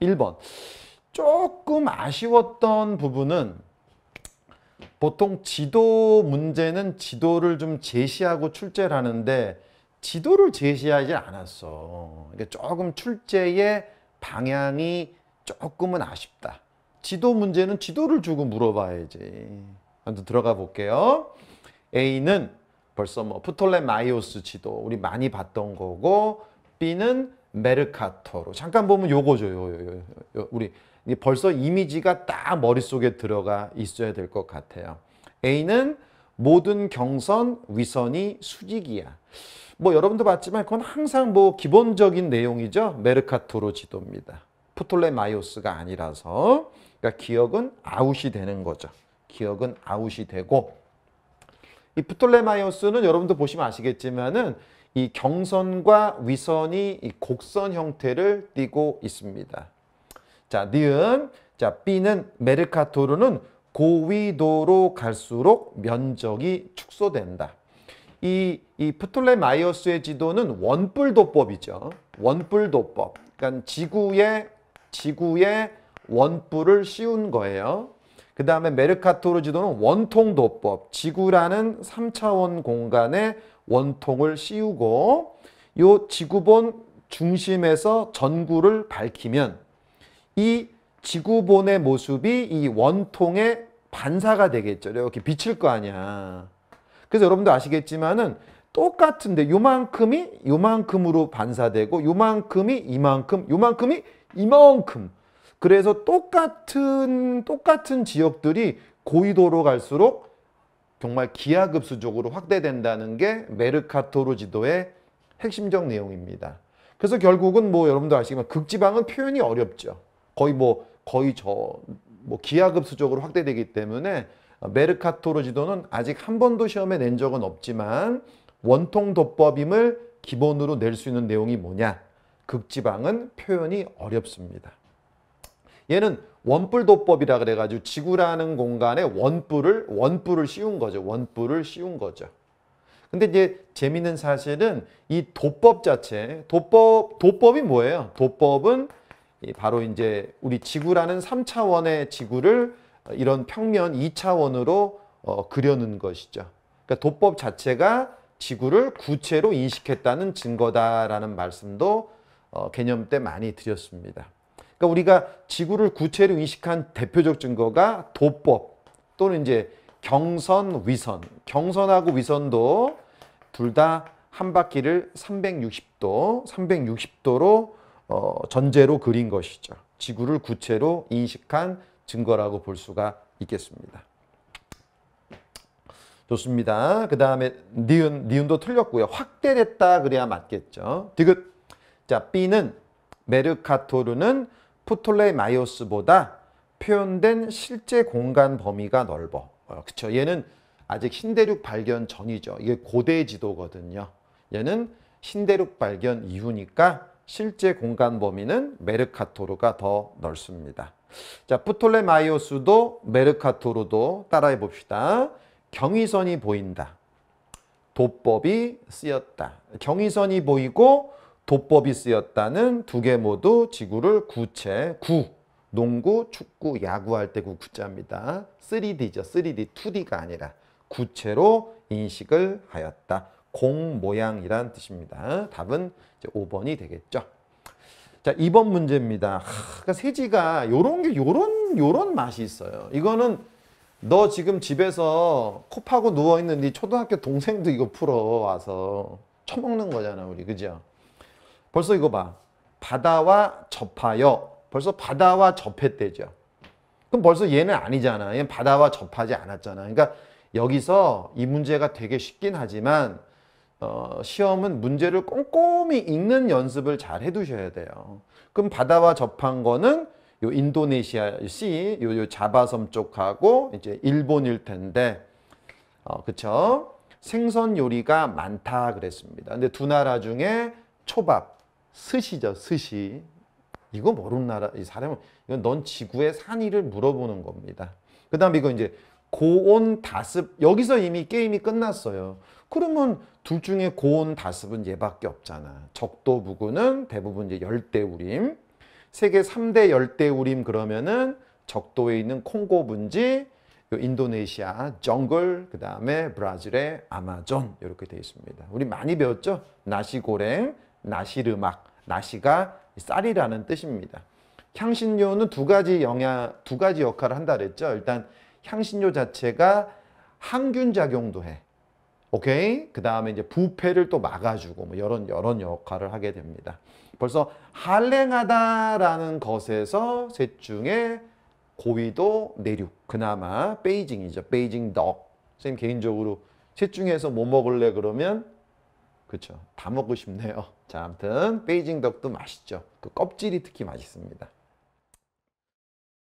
1번 조금 아쉬웠던 부분은 보통 지도 문제는 지도를 좀 제시하고 출제를 하는데 지도를 제시하지 않았어. 그러니까 조금 출제의 방향이 조금은 아쉽다. 지도 문제는 지도를 주고 물어봐야지. 한번 들어가 볼게요. A는 벌써 뭐 프톨레마이오스 지도 우리 많이 봤던 거고 B는 메르카토로 잠깐 보면 요거죠. 요, 요, 요, 요. 우리 벌써 이미지가 딱 머릿속에 들어가 있어야 될 것 같아요. A는 모든 경선, 위선이 수직이야. 뭐 여러분도 봤지만 그건 항상 뭐 기본적인 내용이죠. 메르카토로 지도입니다. 프톨레마이오스가 아니라서 그러니까 기억은 아웃이 되는 거죠. 기억은 아웃이 되고 이 프톨레마이오스는 여러분도 보시면 아시겠지만은 이 경선과 위선이 이 곡선 형태를 띠고 있습니다. 자, 니은. 자, B는 메르카토르는 고위도로 갈수록 면적이 축소된다. 이, 이 프톨레마이어스의 지도는 원뿔도법이죠. 원뿔도법. 그러니까 지구의 지구의 원뿔을 씌운 거예요. 그 다음에 메르카토르 지도는 원통 도법, 지구라는 3차원 공간에 원통을 씌우고 요 지구본 중심에서 전구를 밝히면 이 지구본의 모습이 이 원통의 반사가 되겠죠. 이렇게 비칠 거 아니야. 그래서 여러분도 아시겠지만은 똑같은데 요만큼이 요만큼으로 반사되고 요만큼이 이만큼, 요만큼이 이만큼 그래서 똑같은 똑같은 지역들이 고위도로 갈수록 정말 기하급수적으로 확대된다는 게 메르카토르 지도의 핵심적 내용입니다. 그래서 결국은 뭐 여러분도 아시지만 극지방은 표현이 어렵죠. 거의 뭐 거의 저 뭐 기하급수적으로 확대되기 때문에 메르카토르 지도는 아직 한 번도 시험에 낸 적은 없지만 원통 도법임을 기본으로 낼 수 있는 내용이 뭐냐? 극지방은 표현이 어렵습니다. 얘는 원뿔도법이라 그래가지고 지구라는 공간에 원뿔을 원뿔을 씌운 거죠. 원뿔을 씌운 거죠. 근데 이제 재밌는 사실은 이 도법 자체, 도법 도법이 뭐예요? 도법은 바로 이제 우리 지구라는 3차원의 지구를 이런 평면 2차원으로 어, 그려는 것이죠. 그러니까 도법 자체가 지구를 구체로 인식했다는 증거다라는 말씀도 어, 개념 때 많이 드렸습니다. 그러니까 우리가 지구를 구체로 인식한 대표적 증거가 도법 또는 이제 경선, 위선. 경선하고 위선도 둘 다 한 바퀴를 360도, 360도로 어, 전제로 그린 것이죠. 지구를 구체로 인식한 증거라고 볼 수가 있겠습니다. 좋습니다. 그 다음에 니은, 니은도 틀렸고요. 확대됐다 그래야 맞겠죠. 디귿. 자, B는 메르카토르는 프톨레마이오스보다 표현된 실제 공간 범위가 넓어. 어, 그쵸. 얘는 아직 신대륙 발견 전이죠. 이게 고대 지도거든요. 얘는 신대륙 발견 이후니까 실제 공간 범위는 메르카토르가 더 넓습니다. 자, 프톨레마이오스도 메르카토르도 따라해 봅시다. 경의선이 보인다. 도법이 쓰였다. 경의선이 보이고 도법이 쓰였다는 두 개 모두 지구를 구체, 구, 농구, 축구, 야구할 때그 구자입니다. 3D죠. 3D, 2D가 아니라 구체로 인식을 하였다. 공 모양이란 뜻입니다. 답은 이제 5번이 되겠죠. 자, 2번 문제입니다. 하, 그러니까 세지가 요런 게 요런 요런 맛이 있어요. 이거는 너 지금 집에서 코 파고 누워 있는 네 초등학교 동생도 이거 풀어 와서 처먹는 거잖아, 우리. 그죠? 벌써 이거 봐. 바다와 접하여. 벌써 바다와 접했대죠. 그럼 벌써 얘는 아니잖아. 얘는 바다와 접하지 않았잖아. 그러니까 여기서 이 문제가 되게 쉽긴 하지만 어, 시험은 문제를 꼼꼼히 읽는 연습을 잘 해두셔야 돼요. 그럼 바다와 접한 거는 요 인도네시아 시, 요, 요 자바섬 쪽하고 이제 일본일 텐데, 어, 그쵸? 생선 요리가 많다 그랬습니다. 근데 두 나라 중에 초밥, 스시죠, 스시. 이거 모르는 나라, 이 사람은, 이건 넌 지구의 산이를 물어보는 겁니다. 그 다음에 이거 이제 고온 다습, 여기서 이미 게임이 끝났어요. 그러면 둘 중에 고온 다습은 얘밖에 없잖아. 적도 부근은 대부분 이제 열대 우림. 세계 3대 열대 우림 그러면은 적도에 있는 콩고 분지, 인도네시아 정글, 그 다음에 브라질의 아마존 이렇게 되어 있습니다. 우리 많이 배웠죠? 나시고랭, 나시르막, 나시가 쌀이라는 뜻입니다. 향신료는 두 가지 영향, 두 가지 역할을 한다 그랬죠. 일단 향신료 자체가 항균 작용도 해. 오케이? 그 다음에 이제 부패를 또 막아주고 뭐 이런 이런 역할을 하게 됩니다. 벌써 한랭하다라는 것에서 셋 중에 고위도 내륙 그나마 베이징이죠. 베이징 덕. 선생님 개인적으로 셋 중에서 뭐 먹을래 그러면 그렇죠. 다 먹고 싶네요. 자, 아무튼 베이징 덕도 맛있죠. 그 껍질이 특히 맛있습니다.